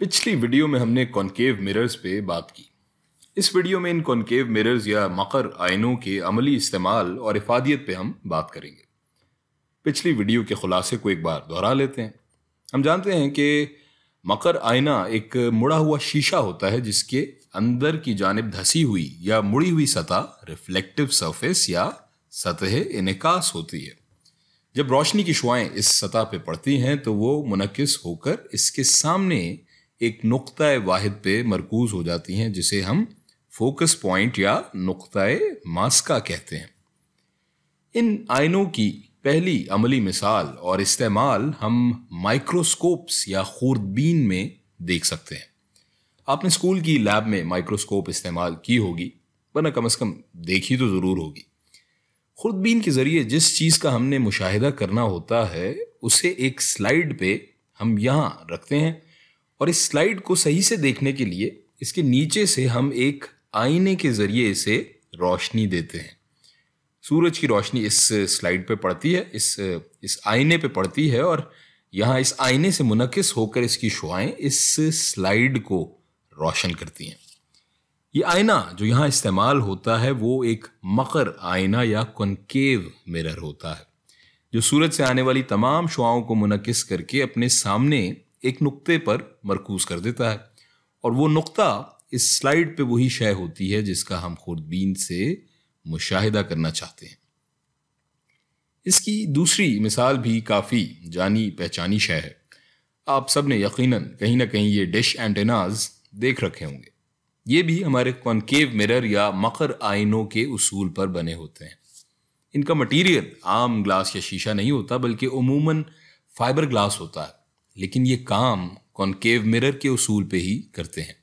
पिछली वीडियो में हमने कॉन्केव मिरर्स पे बात की इस वीडियो में इन कॉन्केव मिरर्स या मकर आयनों के अमली इस्तेमाल और इफादियत पे हम बात करेंगे पिछली वीडियो के खुलासे को एक बार दोहरा लेते हैं हम जानते हैं कि मकर आयना एक मुड़ा हुआ शीशा होता है जिसके अंदर की जानब धसी हुई या मुड़ी हुई सतह रिफ्लेक्टिव सरफेस या सतह इनकास होती है जब रोशनी की शुआएं इस सतह पर पड़ती हैं तो वो मुनकस होकर इसके सामने एक नुक़ वाहिद पे मरकूज़ हो जाती हैं जिसे हम फोकस पॉइंट या नुक़ मास्का कहते हैं इन आयनों की पहली अमली मिसाल और इस्तेमाल हम माइक्रोस्कोप्स या खुरदबीन में देख सकते हैं आपने स्कूल की लैब में माइक्रोस्कोप इस्तेमाल की होगी वरना कम अज़ कम देखी तो ज़रूर होगी खुरदबीन के ज़रिए जिस चीज़ का हमने मुशाहिदा करना होता है उसे एक स्लाइड पे हम यहाँ रखते हैं और इस स्लाइड को सही से देखने के लिए इसके नीचे से हम एक आईने के ज़रिए इसे रोशनी देते हैं सूरज की रोशनी इस स्लाइड पे पड़ती है इस इस आईने पे पड़ती है और यहाँ इस आईने से मुनकस होकर इसकी शुआएँ इस स्लाइड को रोशन करती हैं ये आईना जो यहाँ इस्तेमाल होता है वो एक मकर आईना या कनकेव मिरर होता है जो सूरज से आने वाली तमाम शुआओं को मुनकस करके अपने सामने एक नुक्ते पर मरकूज कर देता है और वो नुक्ता इस स्लाइड पे वही शय होती है जिसका हम खुरदबीन से मुशाहिदा करना चाहते हैं इसकी दूसरी मिसाल भी काफ़ी जानी पहचानी शय है आप सब ने यकीनन कहीं ना कहीं ये डिश एंटेनाज देख रखे होंगे ये भी हमारे कॉन्केव मिरर या मकर आइनों के उसूल पर बने होते हैं इनका मटेरियल आम ग्लास या शीशा नहीं होता बल्कि उमूमन फाइबर ग्लास होता है लेकिन ये काम कॉनकेव मिरर के उसूल पे ही करते हैं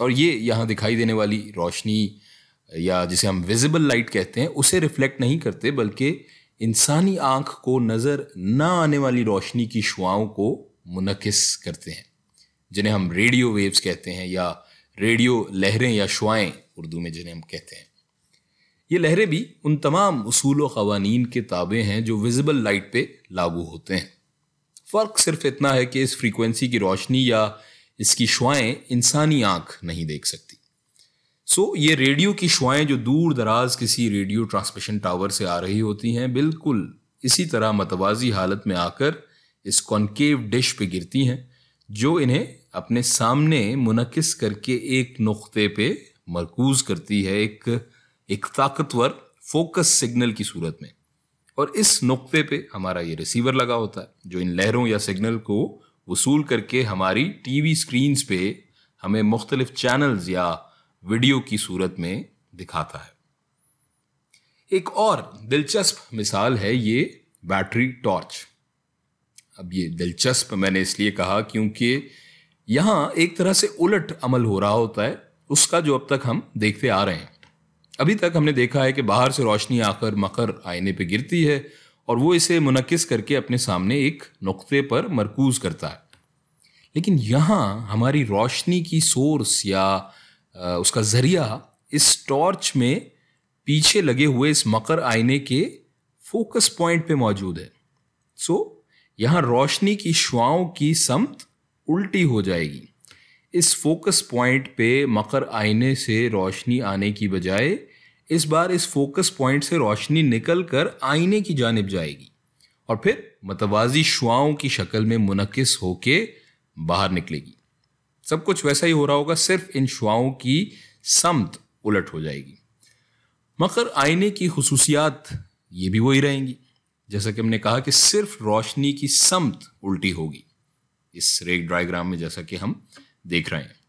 और ये यहाँ दिखाई देने वाली रोशनी या जिसे हम विजिबल लाइट कहते हैं उसे रिफ्लेक्ट नहीं करते बल्कि इंसानी आँख को नज़र ना आने वाली रोशनी की शुआओं को मुनकस करते हैं जिन्हें हम रेडियो वेव्स कहते हैं या रेडियो लहरें या शुआएँ उर्दू में जिन्हें हम कहते हैं ये लहरें भी उन तमाम असूल व कवानीन के ताबे हैं जो विजिबल लाइट पे लागू होते हैं फ़र्क सिर्फ इतना है कि इस फ्रीक्वेंसी की रोशनी या इसकी शुआएँ इंसानी आँख नहीं देख सकती सो so, ये रेडियो की शुआएँ जो दूर दराज किसी रेडियो ट्रांसमिशन टावर से आ रही होती हैं बिल्कुल इसी तरह मतवाजी हालत में आकर इस कॉन्केव डिश पे गिरती हैं जो इन्हें अपने सामने मुनकस करके एक नुक्ते पे मरकूज करती है एक एक ताकतवर फोकस सिग्नल की सूरत में और इस नुक्ते पे हमारा ये रिसीवर लगा होता है जो इन लहरों या सिग्नल को वसूल करके हमारी टीवी स्क्रीन्स पे हमें मुख्तलिफ चैनल्स या वीडियो की सूरत में दिखाता है एक और दिलचस्प मिसाल है ये बैटरी टॉर्च अब ये दिलचस्प मैंने इसलिए कहा क्योंकि यहाँ एक तरह से उलट अमल हो रहा होता है उसका जो अब तक हम देखते आ रहे हैं अभी तक हमने देखा है कि बाहर से रोशनी आकर मकर आईने पर गिरती है और वो इसे मुनक्स करके अपने सामने एक नुक्ते पर मरकूज करता है लेकिन यहाँ हमारी रोशनी की सोर्स या उसका ज़रिया इस टॉर्च में पीछे लगे हुए इस मकर आईने के फोकस पॉइंट पे मौजूद है सो so, यहाँ रोशनी की शुआओं की समत उल्टी हो जाएगी इस फोकस पॉइंट पे मकर आईने से रोशनी आने की बजाय इस बार इस फोकस पॉइंट से रोशनी निकल कर आईने की जानब जाएगी और फिर मतवाजी शुआओं की शक्ल में मुनकस होके बाहर निकलेगी सब कुछ वैसा ही हो रहा होगा सिर्फ इन शुआओं की समत उलट हो जाएगी मकर आईने की खसूसियात ये भी वही रहेंगी जैसा कि हमने कहा कि सिर्फ रोशनी की समत उल्टी होगी इस रेक डायग्राम में जैसा कि हम देख रहे हैं